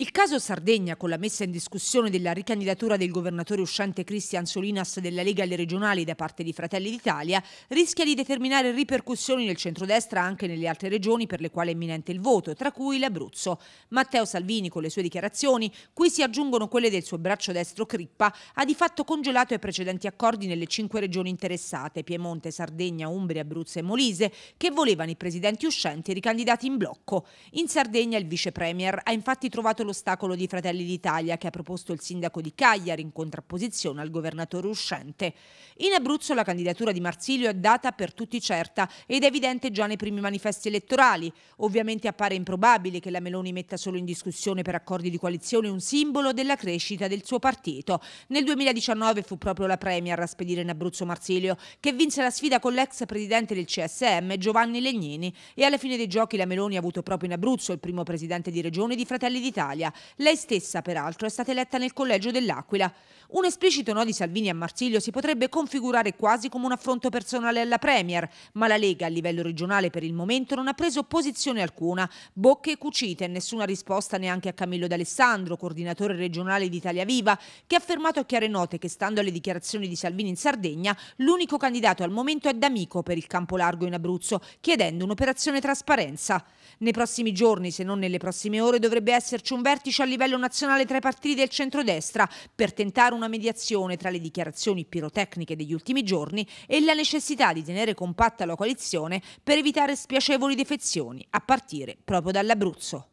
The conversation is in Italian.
Il caso Sardegna, con la messa in discussione della ricandidatura del governatore uscente Cristian Solinas della Lega alle regionali da parte di Fratelli d'Italia, rischia di determinare ripercussioni nel centrodestra anche nelle altre regioni per le quali è imminente il voto, tra cui l'Abruzzo. Matteo Salvini, con le sue dichiarazioni, cui si aggiungono quelle del suo braccio destro Crippa, ha di fatto congelato i precedenti accordi nelle cinque regioni interessate, Piemonte, Sardegna, Umbria, Abruzzo e Molise, che volevano i presidenti uscenti ricandidati in blocco. In Sardegna il vice premier ha infatti trovato l'ostacolo di Fratelli d'Italia che ha proposto il sindaco di Cagliari in contrapposizione al governatore uscente. In Abruzzo la candidatura di Marsilio è data per tutti certa ed è evidente già nei primi manifesti elettorali. Ovviamente appare improbabile che la Meloni metta solo in discussione per accordi di coalizione un simbolo della crescita del suo partito. Nel 2019 fu proprio la Premier a spedire in Abruzzo Marsilio, che vinse la sfida con l'ex presidente del CSM Giovanni Legnini e alla fine dei giochi la Meloni ha avuto proprio in Abruzzo il primo presidente di regione di Fratelli d'Italia. Italia. Lei stessa, peraltro, è stata eletta nel collegio dell'Aquila. Un esplicito no di Salvini a Marsiglio si potrebbe configurare quasi come un affronto personale alla Premier, ma la Lega a livello regionale per il momento non ha preso posizione alcuna. Bocche cucite, e nessuna risposta neanche a Camillo D'Alessandro, coordinatore regionale di Italia Viva, che ha affermato a chiare note che, stando alle dichiarazioni di Salvini in Sardegna, l'unico candidato al momento è D'Amico per il campo largo in Abruzzo, chiedendo un'operazione trasparenza. Nei prossimi giorni, se non nelle prossime ore, dovrebbe esserci un vertice a livello nazionale tra i partiti del centrodestra per tentare una mediazione tra le dichiarazioni pirotecniche degli ultimi giorni e la necessità di tenere compatta la coalizione per evitare spiacevoli defezioni, a partire proprio dall'Abruzzo.